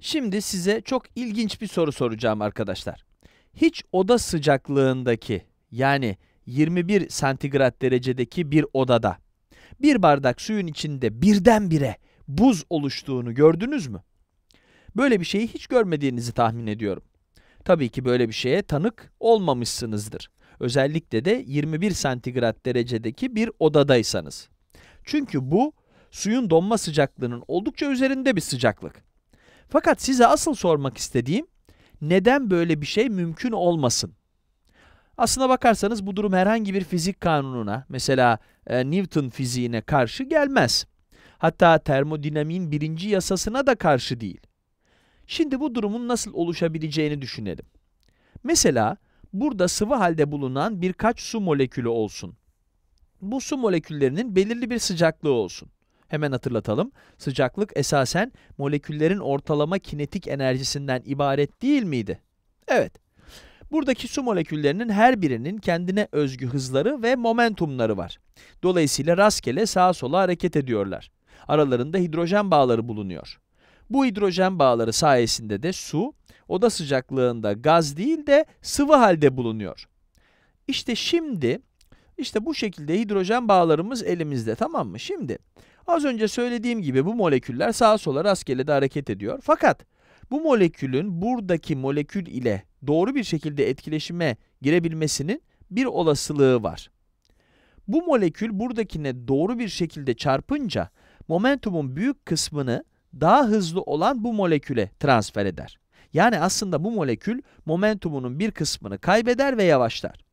Şimdi size çok ilginç bir soru soracağım arkadaşlar. Hiç oda sıcaklığındaki yani 21 santigrat derecedeki bir odada bir bardak suyun içinde birdenbire buz oluştuğunu gördünüz mü? Böyle bir şeyi hiç görmediğinizi tahmin ediyorum. Tabii ki böyle bir şeye tanık olmamışsınızdır. Özellikle de 21 santigrat derecedeki bir odadaysanız. Çünkü bu suyun donma sıcaklığının oldukça üzerinde bir sıcaklık. Fakat size asıl sormak istediğim neden böyle bir şey mümkün olmasın? Aslına bakarsanız bu durum herhangi bir fizik kanununa, mesela e, Newton fiziğine karşı gelmez. Hatta termodinamiğin birinci yasasına da karşı değil. Şimdi bu durumun nasıl oluşabileceğini düşünelim. Mesela burada sıvı halde bulunan birkaç su molekülü olsun. Bu su moleküllerinin belirli bir sıcaklığı olsun. Hemen hatırlatalım. Sıcaklık esasen moleküllerin ortalama kinetik enerjisinden ibaret değil miydi? Evet. Buradaki su moleküllerinin her birinin kendine özgü hızları ve momentumları var. Dolayısıyla rastgele sağa sola hareket ediyorlar. Aralarında hidrojen bağları bulunuyor. Bu hidrojen bağları sayesinde de su oda sıcaklığında gaz değil de sıvı halde bulunuyor. İşte şimdi işte bu şekilde hidrojen bağlarımız elimizde tamam mı? Şimdi Az önce söylediğim gibi bu moleküller sağa sola rastgele de hareket ediyor. Fakat bu molekülün buradaki molekül ile doğru bir şekilde etkileşime girebilmesinin bir olasılığı var. Bu molekül buradakine doğru bir şekilde çarpınca momentumun büyük kısmını daha hızlı olan bu moleküle transfer eder. Yani aslında bu molekül momentumunun bir kısmını kaybeder ve yavaşlar.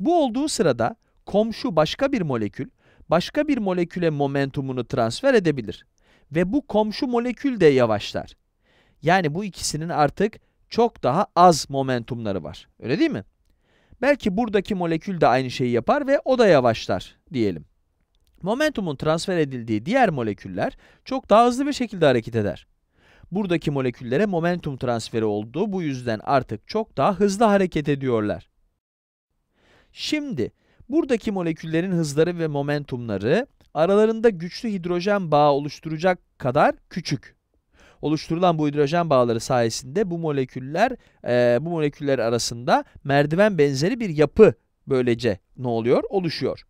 Bu olduğu sırada komşu başka bir molekül başka bir moleküle momentumunu transfer edebilir. Ve bu komşu molekül de yavaşlar. Yani bu ikisinin artık çok daha az momentumları var. Öyle değil mi? Belki buradaki molekül de aynı şeyi yapar ve o da yavaşlar diyelim. Momentumun transfer edildiği diğer moleküller çok daha hızlı bir şekilde hareket eder. Buradaki moleküllere momentum transferi olduğu bu yüzden artık çok daha hızlı hareket ediyorlar. Şimdi Buradaki moleküllerin hızları ve momentumları aralarında güçlü hidrojen bağı oluşturacak kadar küçük. Oluşturulan bu hidrojen bağları sayesinde bu moleküller e, bu moleküller arasında merdiven benzeri bir yapı böylece ne oluyor? Oluşuyor.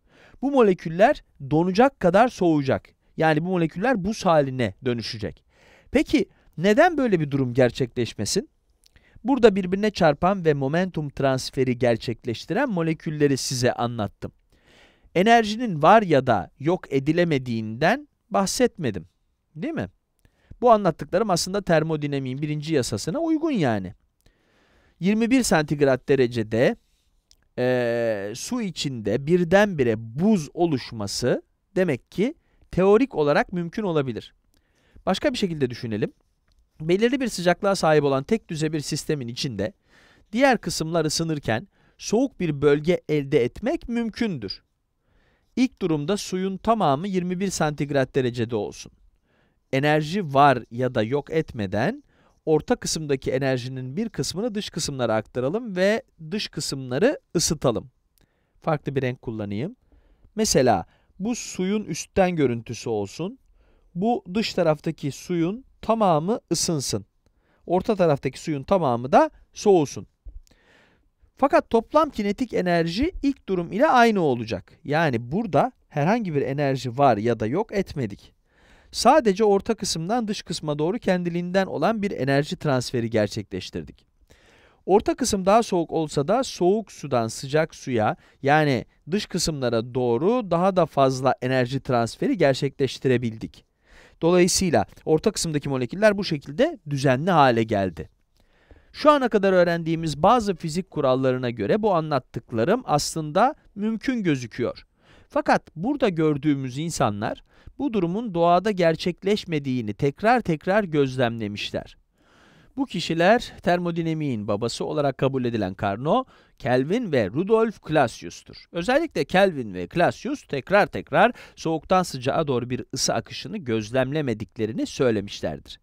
Bu moleküller donacak kadar soğuyacak. Yani bu moleküller buz haline dönüşecek. Peki neden böyle bir durum gerçekleşmesin? Burada birbirine çarpan ve momentum transferi gerçekleştiren molekülleri size anlattım. Enerjinin var ya da yok edilemediğinden bahsetmedim. Değil mi? Bu anlattıklarım aslında termodinamiğin birinci yasasına uygun yani. 21 santigrat derecede e, su içinde birdenbire buz oluşması demek ki teorik olarak mümkün olabilir. Başka bir şekilde düşünelim belirli bir sıcaklığa sahip olan tek düze bir sistemin içinde diğer kısımlar ısınırken soğuk bir bölge elde etmek mümkündür. İlk durumda suyun tamamı 21 santigrat derecede olsun. Enerji var ya da yok etmeden orta kısımdaki enerjinin bir kısmını dış kısımlara aktaralım ve dış kısımları ısıtalım. Farklı bir renk kullanayım. Mesela bu suyun üstten görüntüsü olsun. Bu dış taraftaki suyun tamamı ısınsın. Orta taraftaki suyun tamamı da soğusun. Fakat toplam kinetik enerji ilk durum ile aynı olacak. Yani burada herhangi bir enerji var ya da yok etmedik. Sadece orta kısımdan dış kısma doğru kendiliğinden olan bir enerji transferi gerçekleştirdik. Orta kısım daha soğuk olsa da soğuk sudan sıcak suya yani dış kısımlara doğru daha da fazla enerji transferi gerçekleştirebildik. Dolayısıyla orta kısımdaki moleküller bu şekilde düzenli hale geldi. Şu ana kadar öğrendiğimiz bazı fizik kurallarına göre bu anlattıklarım aslında mümkün gözüküyor. Fakat burada gördüğümüz insanlar bu durumun doğada gerçekleşmediğini tekrar tekrar gözlemlemişler. Bu kişiler termodinamiğin babası olarak kabul edilen Carnot, Kelvin ve Rudolf Clausius'tur. Özellikle Kelvin ve Clausius tekrar tekrar soğuktan sıcağa doğru bir ısı akışını gözlemlemediklerini söylemişlerdir.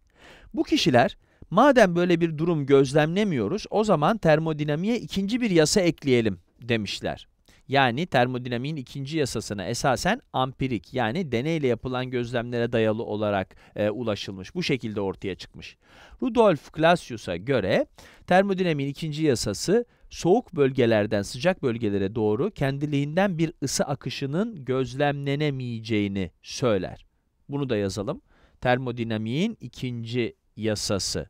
Bu kişiler madem böyle bir durum gözlemlemiyoruz o zaman termodinamiğe ikinci bir yasa ekleyelim demişler yani termodinamiğin ikinci yasasına esasen ampirik yani deneyle yapılan gözlemlere dayalı olarak e, ulaşılmış. Bu şekilde ortaya çıkmış. Rudolf Clausius'a göre termodinamiğin ikinci yasası soğuk bölgelerden sıcak bölgelere doğru kendiliğinden bir ısı akışının gözlemlenemeyeceğini söyler. Bunu da yazalım. Termodinamiğin ikinci yasası.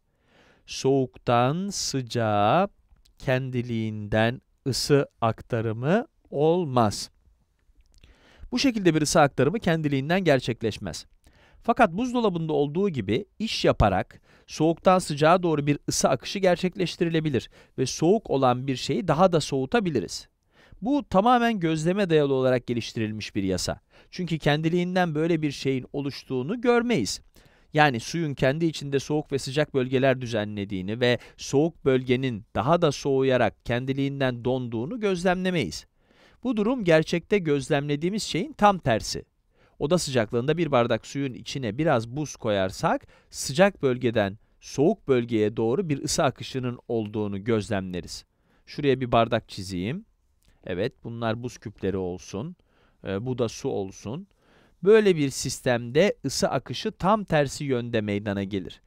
Soğuktan sıcağa kendiliğinden ısı aktarımı olmaz. Bu şekilde bir ısı aktarımı kendiliğinden gerçekleşmez. Fakat buzdolabında olduğu gibi iş yaparak soğuktan sıcağa doğru bir ısı akışı gerçekleştirilebilir ve soğuk olan bir şeyi daha da soğutabiliriz. Bu tamamen gözleme dayalı olarak geliştirilmiş bir yasa. Çünkü kendiliğinden böyle bir şeyin oluştuğunu görmeyiz. Yani suyun kendi içinde soğuk ve sıcak bölgeler düzenlediğini ve soğuk bölgenin daha da soğuyarak kendiliğinden donduğunu gözlemlemeyiz. Bu durum gerçekte gözlemlediğimiz şeyin tam tersi. Oda sıcaklığında bir bardak suyun içine biraz buz koyarsak, sıcak bölgeden soğuk bölgeye doğru bir ısı akışının olduğunu gözlemleriz. Şuraya bir bardak çizeyim. Evet, bunlar buz küpleri olsun. E, bu da su olsun. Böyle bir sistemde ısı akışı tam tersi yönde meydana gelir.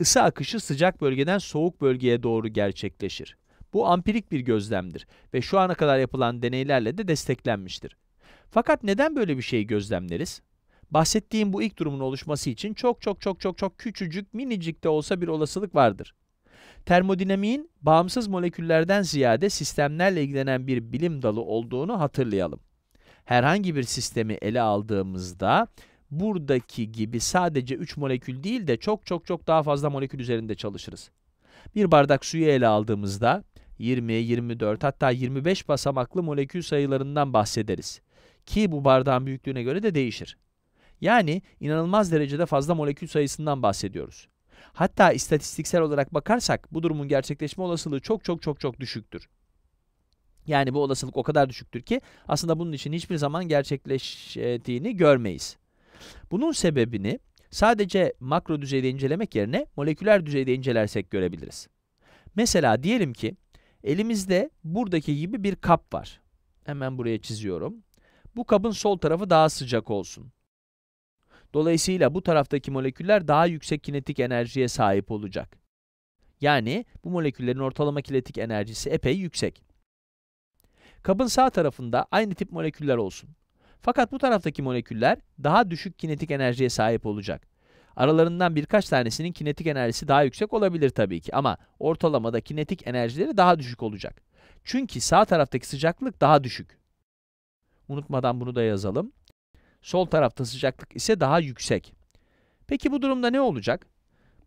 Isı akışı sıcak bölgeden soğuk bölgeye doğru gerçekleşir. Bu ampirik bir gözlemdir ve şu ana kadar yapılan deneylerle de desteklenmiştir. Fakat neden böyle bir şeyi gözlemleriz? Bahsettiğim bu ilk durumun oluşması için çok çok çok çok çok küçücük minicik de olsa bir olasılık vardır. Termodinamiğin bağımsız moleküllerden ziyade sistemlerle ilgilenen bir bilim dalı olduğunu hatırlayalım. Herhangi bir sistemi ele aldığımızda buradaki gibi sadece 3 molekül değil de çok çok çok daha fazla molekül üzerinde çalışırız. Bir bardak suyu ele aldığımızda 20, 24 hatta 25 basamaklı molekül sayılarından bahsederiz. Ki bu bardağın büyüklüğüne göre de değişir. Yani inanılmaz derecede fazla molekül sayısından bahsediyoruz. Hatta istatistiksel olarak bakarsak bu durumun gerçekleşme olasılığı çok çok çok çok düşüktür. Yani bu olasılık o kadar düşüktür ki aslında bunun için hiçbir zaman gerçekleştiğini görmeyiz. Bunun sebebini sadece makro düzeyde incelemek yerine moleküler düzeyde incelersek görebiliriz. Mesela diyelim ki Elimizde buradaki gibi bir kap var. Hemen buraya çiziyorum. Bu kabın sol tarafı daha sıcak olsun. Dolayısıyla bu taraftaki moleküller daha yüksek kinetik enerjiye sahip olacak. Yani bu moleküllerin ortalama kinetik enerjisi epey yüksek. Kabın sağ tarafında aynı tip moleküller olsun. Fakat bu taraftaki moleküller daha düşük kinetik enerjiye sahip olacak. Aralarından birkaç tanesinin kinetik enerjisi daha yüksek olabilir tabii ki ama ortalamada kinetik enerjileri daha düşük olacak. Çünkü sağ taraftaki sıcaklık daha düşük. Unutmadan bunu da yazalım. Sol tarafta sıcaklık ise daha yüksek. Peki bu durumda ne olacak?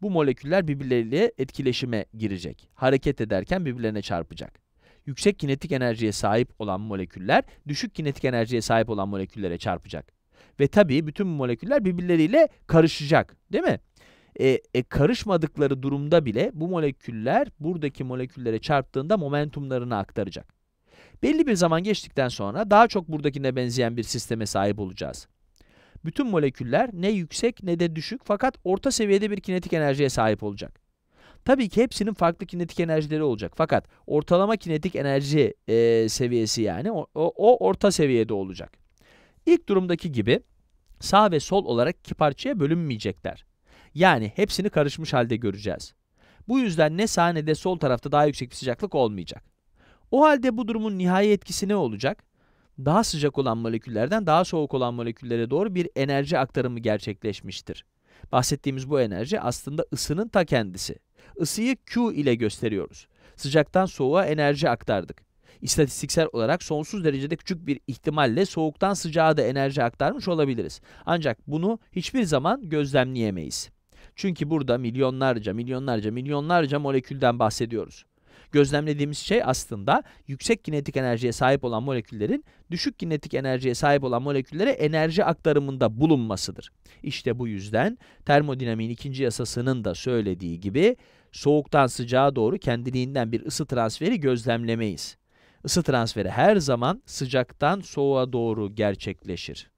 Bu moleküller birbirleriyle etkileşime girecek. Hareket ederken birbirlerine çarpacak. Yüksek kinetik enerjiye sahip olan moleküller düşük kinetik enerjiye sahip olan moleküllere çarpacak. Ve tabii bütün moleküller birbirleriyle karışacak değil mi? E, e, karışmadıkları durumda bile bu moleküller buradaki moleküllere çarptığında momentumlarını aktaracak. Belli bir zaman geçtikten sonra daha çok buradakine benzeyen bir sisteme sahip olacağız. Bütün moleküller ne yüksek ne de düşük fakat orta seviyede bir kinetik enerjiye sahip olacak. Tabii ki hepsinin farklı kinetik enerjileri olacak. Fakat ortalama kinetik enerji e, seviyesi yani o, o, o orta seviyede olacak. İlk durumdaki gibi sağ ve sol olarak iki parçaya bölünmeyecekler. Yani hepsini karışmış halde göreceğiz. Bu yüzden ne sağ ne de sol tarafta daha yüksek bir sıcaklık olmayacak. O halde bu durumun nihai etkisi ne olacak? Daha sıcak olan moleküllerden daha soğuk olan moleküllere doğru bir enerji aktarımı gerçekleşmiştir. Bahsettiğimiz bu enerji aslında ısının ta kendisi. Isıyı Q ile gösteriyoruz. Sıcaktan soğuğa enerji aktardık. İstatistiksel olarak sonsuz derecede küçük bir ihtimalle soğuktan sıcağa da enerji aktarmış olabiliriz. Ancak bunu hiçbir zaman gözlemleyemeyiz. Çünkü burada milyonlarca, milyonlarca, milyonlarca molekülden bahsediyoruz. Gözlemlediğimiz şey aslında yüksek kinetik enerjiye sahip olan moleküllerin düşük kinetik enerjiye sahip olan moleküllere enerji aktarımında bulunmasıdır. İşte bu yüzden termodinamiğin ikinci yasasının da söylediği gibi soğuktan sıcağa doğru kendiliğinden bir ısı transferi gözlemlemeyiz. Isı transferi her zaman sıcaktan soğuğa doğru gerçekleşir.